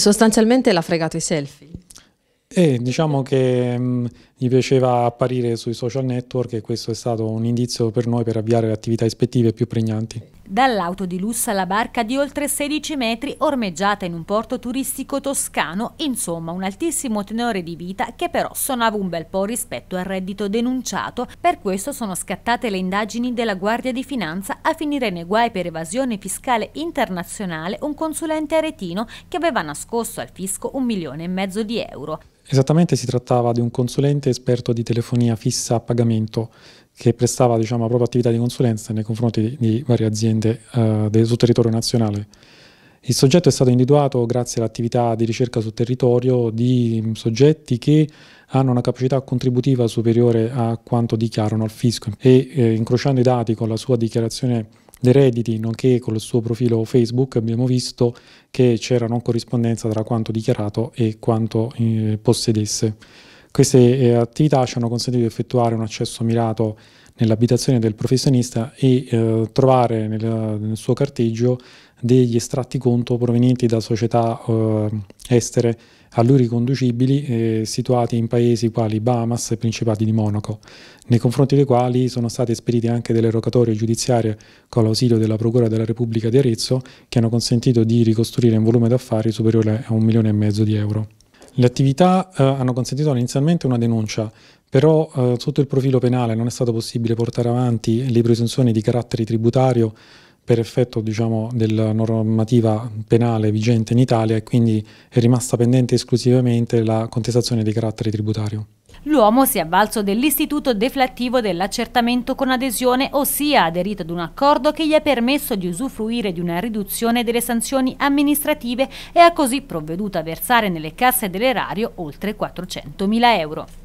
Sostanzialmente l'ha fregato i selfie. Eh, diciamo che mh, mm, gli piaceva apparire sui social network e questo è stato un indizio per noi per avviare le attività ispettive più pregnanti. Dall'auto di lusso alla barca di oltre 16 metri ormeggiata in un porto turistico toscano, insomma un altissimo tenore di vita che però sonava un bel po' rispetto al reddito denunciato, per questo sono scattate le indagini della Guardia di Finanza a finire nei guai per evasione fiscale internazionale un consulente aretino che aveva nascosto al fisco un milione e mezzo di euro. Esattamente si trattava di un consulente esperto di telefonia fissa a pagamento che prestava diciamo, la propria attività di consulenza nei confronti di, di varie aziende eh, del, sul territorio nazionale. Il soggetto è stato individuato grazie all'attività di ricerca sul territorio di mm, soggetti che hanno una capacità contributiva superiore a quanto dichiarano al fisco e eh, incrociando i dati con la sua dichiarazione dei redditi nonché con il suo profilo Facebook abbiamo visto che c'era non corrispondenza tra quanto dichiarato e quanto eh, possedesse. Queste eh, attività ci hanno consentito di effettuare un accesso mirato nell'abitazione del professionista e eh, trovare nel, nel, suo carteggio degli estratti conto provenienti da società eh, estere a lui riconducibili eh, situati in paesi quali Bahamas e Principati di Monaco, nei confronti dei quali sono state esperite anche delle rogatorie giudiziarie con l'ausilio della Procura della Repubblica di Arezzo che hanno consentito di ricostruire un volume d'affari superiore a un milione e mezzo di euro. Le attività eh, hanno consentito inizialmente una denuncia, però eh, sotto il profilo penale non è stato possibile portare avanti le presunzioni di carattere tributario per effetto diciamo, della normativa penale vigente in Italia e quindi è rimasta pendente esclusivamente la contestazione di carattere tributario. L'uomo si è avvalso dell'istituto deflattivo dell'accertamento con adesione, ossia ha aderito ad un accordo che gli ha permesso di usufruire di una riduzione delle sanzioni amministrative e ha così provveduto a versare nelle casse dell'erario oltre 400.000 euro.